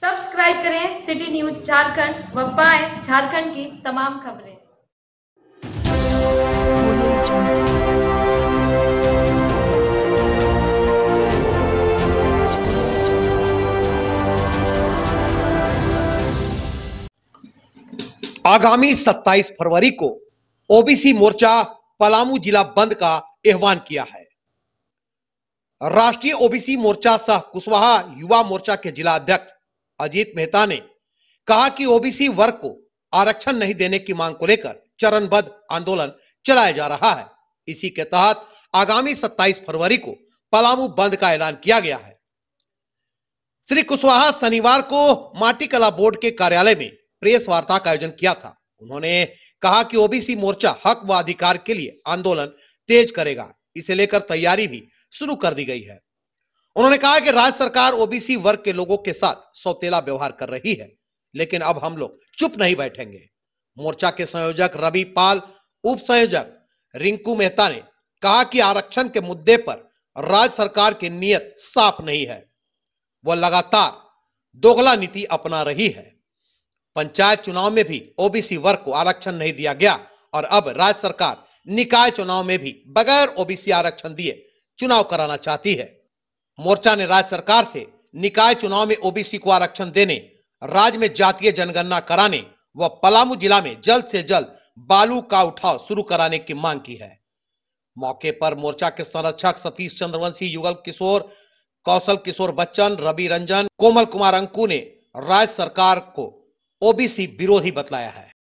subscribe करें city news Jharkhand व पाए झारखंड की तमाम खबरें आगामी 27 फरवरी को ओबीसी मोर्चा पलामू जिला बंद का आह्वान किया है राष्ट्रीय ओबीसी मोर्चा सह कुशवाहा युवा मोर्चा के जिला अध्यक्ष अजीत मेहता ने कहा कि ओबीसी वर्ग को आरक्षण नहीं देने की मांग को लेकर चरणबद्ध आंदोलन चलाया जा रहा है इसी के तहत आगामी 27 फरवरी को पलामू बंद का ऐलान किया गया है श्री कुशवाहा शनिवार को माटी कला बोर्ड के कार्यालय में प्रेस वार्ता का आयोजन किया था उन्होंने कहा कि ओबीसी मोर्चा हक व अधिकार के लिए आंदोलन तेज करेगा इसे लेकर तैयारी भी शुरू कर दी गई है उन्होंने कहा कि राज्य सरकार ओबीसी वर्ग के लोगों के साथ सौतेला व्यवहार कर रही है लेकिन अब हम लोग चुप नहीं बैठेंगे मोर्चा के संयोजक रवि पाल उप संयोजक रिंकू मेहता ने कहा कि आरक्षण के मुद्दे पर राज्य सरकार की नियत साफ नहीं है वह लगातार दोगला नीति अपना रही है पंचायत चुनाव में भी ओबीसी वर्ग को आरक्षण नहीं दिया गया और अब राज्य सरकार निकाय चुनाव में भी बगैर ओबीसी आरक्षण दिए चुनाव कराना चाहती है मोर्चा ने राज्य सरकार से निकाय चुनाव में ओबीसी को आरक्षण देने राज्य में जातीय जनगणना कराने व पलामू जिला में जल्द से जल्द बालू का उठाव शुरू कराने की मांग की है मौके पर मोर्चा के संरक्षक सतीश चंद्रवंशी युगल किशोर कौशल किशोर बच्चन रवि रंजन कोमल कुमार अंकु ने राज्य सरकार को ओबीसी विरोधी बतलाया है